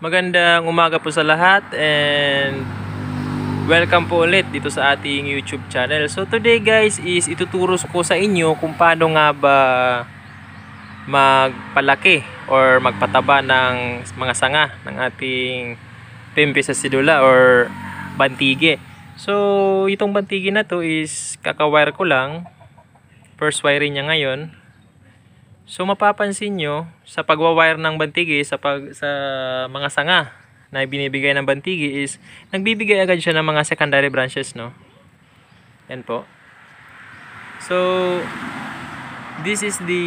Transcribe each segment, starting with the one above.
Magandang umaga po sa lahat and welcome po ulit dito sa ating YouTube channel. So today guys is ituturo ko sa inyo kung paano nga ba magpalaki or magpataba ng mga sanga ng ating pimpi sa sidula or bantige. So itong bantige na to is kakawire ko lang. First wiring niya ngayon. So mapapansin nyo sa pagwawire ng bantigi sa pag sa mga sanga na binibigay ng bantigi is nagbibigay agad siya ng mga secondary branches no. Yan po. So this is the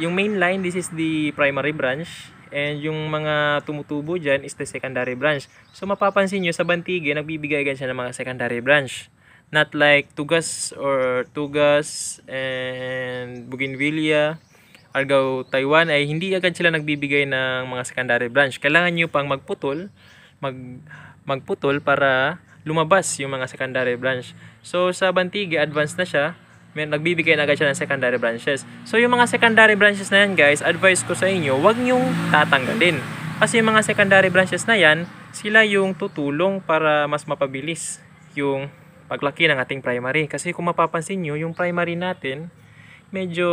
yung main line, this is the primary branch and yung mga tumutubo diyan is the secondary branch. So mapapansin niyo sa bantigi nagbibigay agad siya ng mga secondary branch not like tugas or tugas and bougainvillea Argao, Taiwan ay hindi agad sila nagbibigay ng mga secondary branch. Kailangan nyo pang magputol, mag, magputol para lumabas yung mga secondary branch. So sa Bantigi, advanced na siya. May, nagbibigay na agad siya ng secondary branches. So yung mga secondary branches na yan guys, advice ko sa inyo, huwag nyong tatanggalin. Kasi yung mga secondary branches na yan, sila yung tutulong para mas mapabilis yung paglaki ng ating primary. Kasi kung mapapansin nyo, yung primary natin, medyo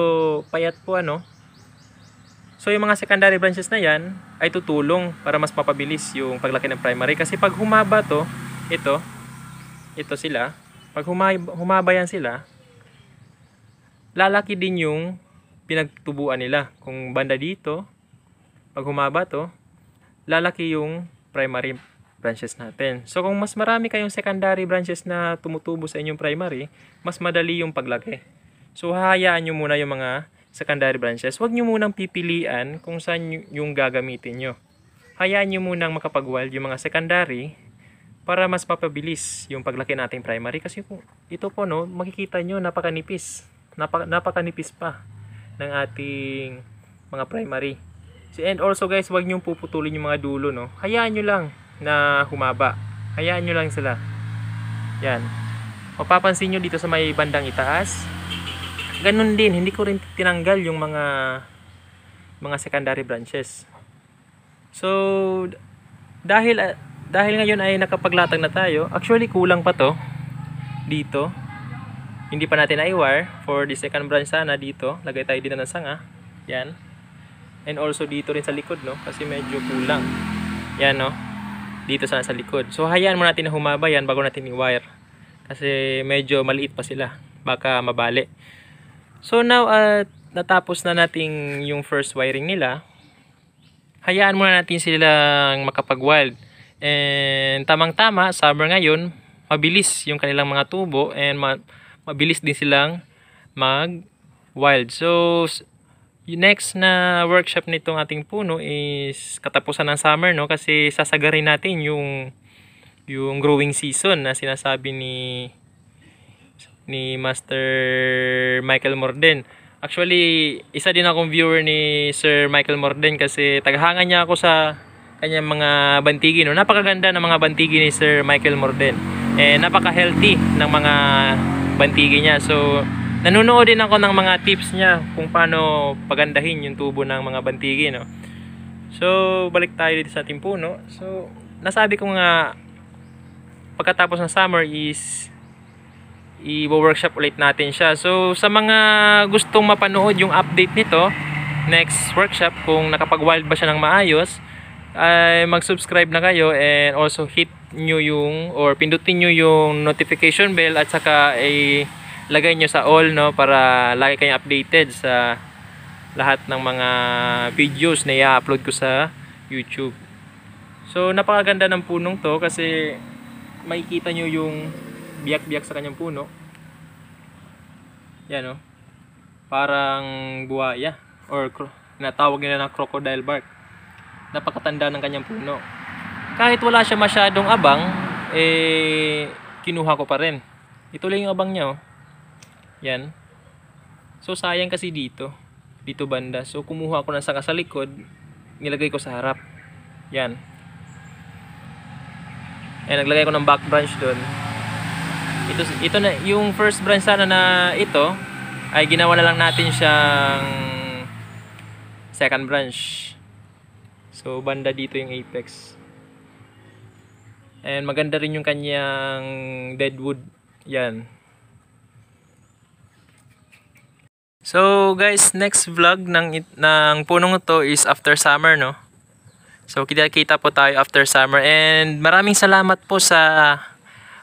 payat po ano, So yung mga secondary branches na yan ay tutulong para mas mapabilis yung paglaki ng primary. Kasi pag humaba to, ito, ito sila, pag humaba, humaba yan sila, lalaki din yung pinagtubuan nila. Kung banda dito, pag humaba to, lalaki yung primary branches natin. So kung mas marami kayong secondary branches na tumutubo sa inyong primary, mas madali yung paglaki. So hahayaan nyo muna yung mga secondary branches, wag nyo munang pipilian kung saan yung gagamitin nyo. Hayaan nyo munang makapag-weld yung mga secondary para mas mapabilis yung paglaki nating primary. Kasi kung ito po, no, makikita nyo, napakanipis. Napa, napakanipis pa ng ating mga primary. So, and also guys, wag nyo puputulin yung mga dulo. No? Hayaan nyo lang na humaba. Hayaan nyo lang sila. Yan. Mapapansin nyo dito sa may bandang itaas, ganun din, hindi ko rin tinanggal yung mga mga secondary branches. So, dahil ah, dahil ngayon ay nakapaglatag na tayo, actually kulang pa to dito. Hindi pa natin i wire for the second branch sana dito. Lagay tayo din ng sanga. Yan. And also dito rin sa likod, no? Kasi medyo kulang. Yan, no? Dito sana sa likod. So, hayaan mo natin na humaba yan bago natin i-wire. Kasi medyo maliit pa sila. Baka mabali. So now at uh, natapos na natin yung first wiring nila, hayaan muna natin silang makapag-wild. And tamang-tama, summer ngayon, mabilis yung kanilang mga tubo and ma mabilis din silang mag-wild. So next na workshop nitong ating puno is katapusan ng summer no kasi sasagarin natin yung yung growing season na sinasabi ni ni Master Michael Morden. Actually, isa din akong viewer ni Sir Michael Morden kasi taghanga niya ako sa kanyang mga bantigi. No? Napakaganda ng mga bantigi ni Sir Michael Morden. Eh, napaka-healthy ng mga bantigi niya. So, nanonood din ako ng mga tips niya kung paano pagandahin yung tubo ng mga bantigi. No? So, balik tayo dito sa ating puno. So, nasabi ko nga pagkatapos ng summer is i-workshop ulit natin siya. So sa mga gustong mapanood yung update nito, next workshop kung nakapag-wild ba siya ng maayos, ay mag-subscribe na kayo and also hit nyo yung or pindutin nyo yung notification bell at saka ay lagay nyo sa all no para lagi kayong updated sa lahat ng mga videos na i-upload ko sa YouTube. So napakaganda ng punong to kasi makikita nyo yung biyak-biyak sa kanyang puno. Yan, oh. Parang buhaya or natawag nila na crocodile bark. Napakatanda ng kanyang puno. Kahit wala siya masyadong abang, eh, kinuha ko pa rin. Ito lang yung abang niya, oh. Yan. So, sayang kasi dito. Dito banda. So, kumuha ko ng sanga sa likod, nilagay ko sa harap. Yan. Ayan, naglagay ko ng back branch doon ito ito na yung first branch sana na ito ay ginawa na lang natin siyang second branch so banda dito yung apex and maganda rin yung kanyang deadwood yan so guys next vlog ng, ng punong to is after summer no so kita kita po tayo after summer and maraming salamat po sa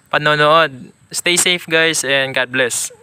panonood stay safe guys and God bless.